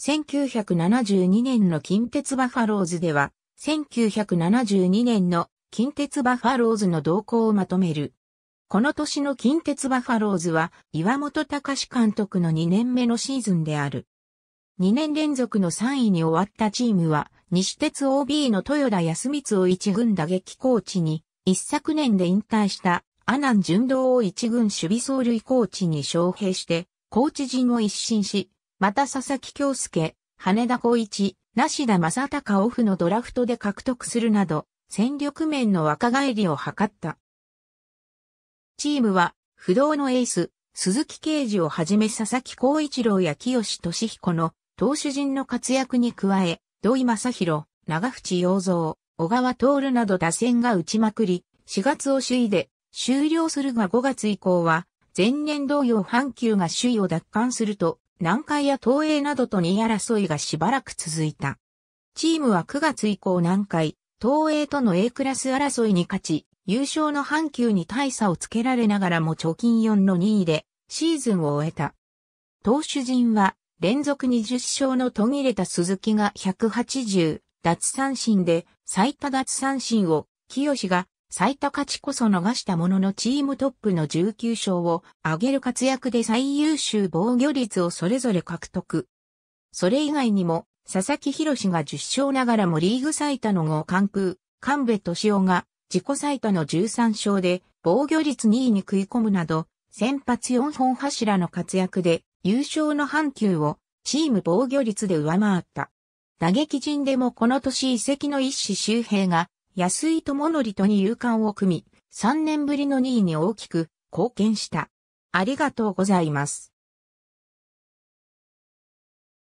1972年の近鉄バファローズでは、1972年の近鉄バファローズの動向をまとめる。この年の近鉄バファローズは岩本隆監督の2年目のシーズンである。2年連続の3位に終わったチームは、西鉄 OB の豊田康光を一軍打撃コーチに、一昨年で引退した阿南純道を一軍守備走塁コーチに招聘して、コーチ陣を一新し、また佐々木京介、羽田光一、梨田正隆オフのドラフトで獲得するなど、戦力面の若返りを図った。チームは、不動のエース、鈴木啓治をはじめ佐々木光一郎や清俊彦の投手陣の活躍に加え、土井正宏、長淵洋蔵、小川徹など打線が打ちまくり、4月を首位で終了するが5月以降は、前年同様阪急が首位を奪還すると、南海や東映などと2位争いがしばらく続いた。チームは9月以降南海、東映との A クラス争いに勝ち、優勝の阪急に大差をつけられながらも貯金4の2位でシーズンを終えた。投手陣は連続20勝の途切れた鈴木が180奪三振で最多奪三振を清が最多勝ちこそ逃したもののチームトップの19勝を挙げる活躍で最優秀防御率をそれぞれ獲得。それ以外にも、佐々木博士が10勝ながらもリーグ最多の5完封、神戸敏夫が自己最多の13勝で防御率2位に食い込むなど、先発4本柱の活躍で優勝の半球をチーム防御率で上回った。打撃陣でもこの年遺跡の一子周平が安井智則とに勇敢を組み、3年ぶりの2位に大きく貢献した。ありがとうございます。